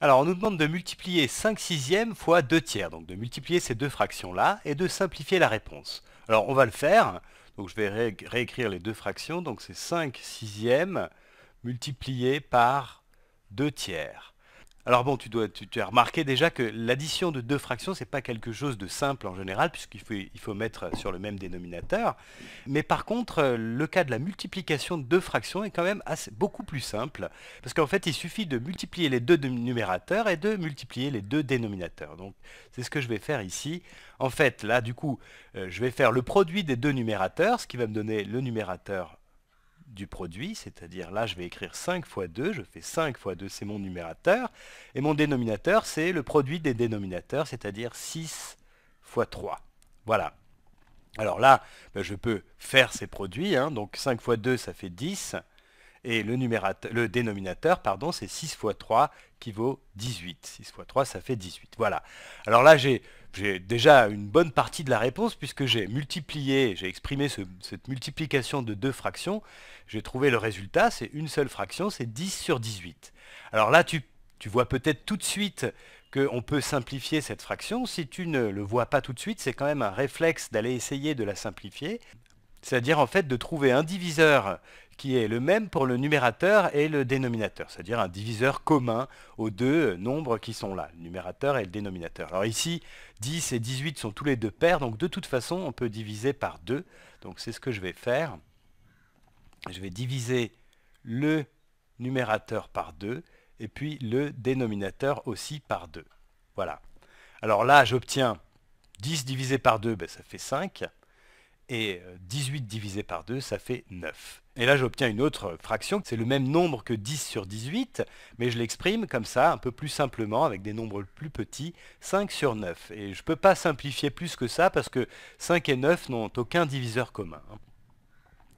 Alors, on nous demande de multiplier 5 sixièmes fois 2 tiers, donc de multiplier ces deux fractions-là et de simplifier la réponse. Alors, on va le faire. Donc, je vais réécrire les deux fractions. Donc, c'est 5 sixièmes multiplié par 2 tiers. Alors bon, tu, dois, as remarqué déjà que l'addition de deux fractions, ce n'est pas quelque chose de simple en général, puisqu'il faut, il faut mettre sur le même dénominateur. Mais par contre, le cas de la multiplication de deux fractions est quand même beaucoup plus simple, parce qu'en fait, il suffit de multiplier les deux numérateurs et de multiplier les deux dénominateurs. Donc c'est ce que je vais faire ici. En fait, là, du coup, euh, je vais faire le produit des deux numérateurs, ce qui va me donner le numérateur du produit, c'est-à-dire là je vais écrire 5 fois 2, je fais 5 fois 2, c'est mon numérateur, et mon dénominateur c'est le produit des dénominateurs, c'est-à-dire 6 fois 3. Voilà. Alors là, ben, je peux faire ces produits, hein. donc 5 fois 2 ça fait 10, et le, numérateur, le dénominateur, pardon, c'est 6 fois 3 qui vaut 18. 6 fois 3, ça fait 18. Voilà. Alors là, j'ai j'ai déjà une bonne partie de la réponse puisque j'ai multiplié, j'ai exprimé cette multiplication de deux fractions. J'ai trouvé le résultat, c'est une seule fraction, c'est 10 sur 18. Alors là, tu, tu vois peut-être tout de suite qu'on peut simplifier cette fraction. Si tu ne le vois pas tout de suite, c'est quand même un réflexe d'aller essayer de la simplifier. C'est-à-dire en fait de trouver un diviseur qui est le même pour le numérateur et le dénominateur, c'est-à-dire un diviseur commun aux deux nombres qui sont là, le numérateur et le dénominateur. Alors ici, 10 et 18 sont tous les deux paires, donc de toute façon, on peut diviser par 2. Donc c'est ce que je vais faire. Je vais diviser le numérateur par 2 et puis le dénominateur aussi par 2. Voilà. Alors là, j'obtiens 10 divisé par 2, ben, ça fait 5 et 18 euh, divisé par 2, ça fait 9. Et là, j'obtiens une autre fraction, c'est le même nombre que 10 sur 18, mais je l'exprime comme ça, un peu plus simplement, avec des nombres plus petits, 5 sur 9. Et je ne peux pas simplifier plus que ça, parce que 5 et 9 n'ont aucun diviseur commun. Hein.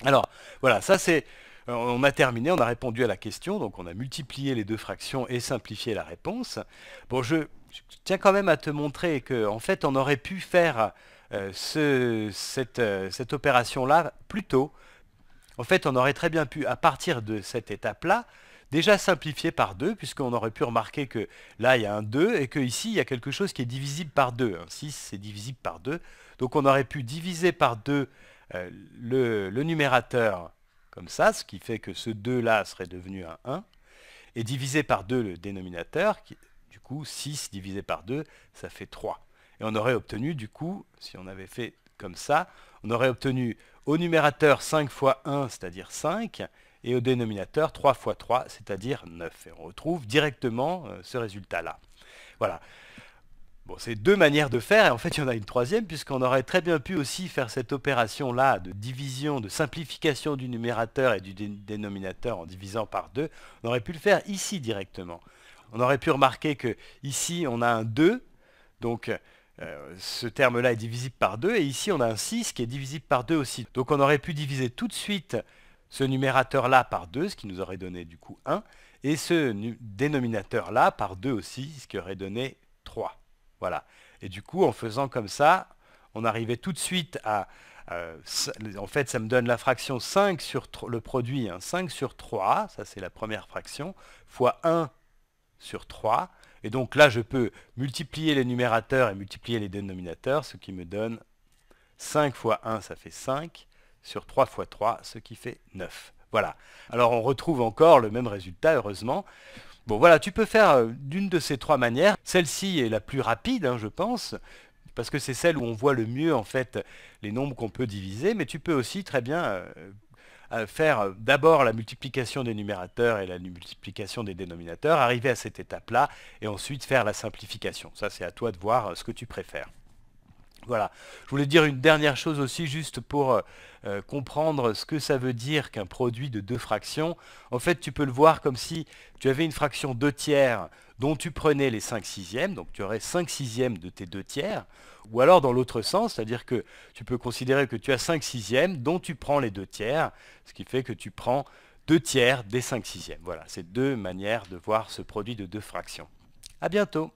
Alors, voilà, ça c'est... Euh, on a terminé, on a répondu à la question, donc on a multiplié les deux fractions et simplifié la réponse. Bon, je je tiens quand même à te montrer qu'en en fait on aurait pu faire euh, euh, cette, opération-là plus tôt. En fait, on aurait très bien pu, à partir de cette étape-là, déjà simplifier par 2, puisqu'on aurait pu remarquer que là, il y a un 2, et que ici, il y a quelque chose qui est divisible par 2. 6, c'est divisible par 2. Donc on aurait pu diviser par 2 euh, le, numérateur comme ça, ce qui fait que ce 2-là serait devenu un 1, et diviser par 2 le dénominateur, du coup, 6 divisé par 2, ça fait 3. Et on aurait obtenu, du coup, si on avait fait comme ça, on aurait obtenu au numérateur 5 fois 1, c'est-à-dire 5, et au dénominateur 3 fois 3, c'est-à-dire 9. Et on retrouve directement euh, ce résultat-là. Voilà. Bon, c'est deux manières de faire, et en fait, il y en a une troisième, puisqu'on aurait très bien pu aussi faire cette opération-là de division, de simplification du numérateur et du dénominateur en divisant par 2. On aurait pu le faire ici directement on aurait pu remarquer que ici on a un 2, donc euh, ce terme-là est divisible par 2, et ici on a un 6 qui est divisible par 2 aussi. Donc on aurait pu diviser tout de suite ce numérateur-là par 2, ce qui nous aurait donné du coup 1, et ce dénominateur-là par 2 aussi, ce qui aurait donné 3. Voilà. Et du coup, en faisant comme ça, on arrivait tout de suite à... en fait, ça me donne la fraction 5 sur le produit, 5 hein, sur 3, ça c'est la première fraction, fois 1 sur 3. Et donc là, je peux multiplier les numérateurs et multiplier les dénominateurs, ce qui me donne 5 fois 1, ça fait 5, sur 3 fois 3, ce qui fait 9. Voilà. Alors on retrouve encore le même résultat, heureusement. Bon voilà, tu peux faire euh, d'une de ces trois manières. Celle-ci est la plus rapide, hein, je pense, parce que c'est celle où on voit le mieux en fait les nombres qu'on peut diviser, mais tu peux aussi très bien euh, faire euh, d'abord la multiplication des numérateurs et la multiplication des dénominateurs, arriver à cette étape-là, et ensuite faire la simplification. Ça, c'est à toi de voir euh, ce que tu préfères. Voilà. Je voulais dire une dernière chose aussi, juste pour euh, euh, comprendre ce que ça veut dire qu'un produit de deux fractions. En fait, tu peux le voir comme si tu avais une fraction 2 tiers dont tu prenais les 5 sixièmes, donc tu aurais 5 sixièmes de tes 2 tiers, ou alors dans l'autre sens, c'est-à-dire que tu peux considérer que tu as 5 sixièmes dont tu prends les 2 tiers, ce qui fait que tu prends 2 tiers des 5 sixièmes. Voilà, c'est deux manières de voir ce produit de deux fractions. À bientôt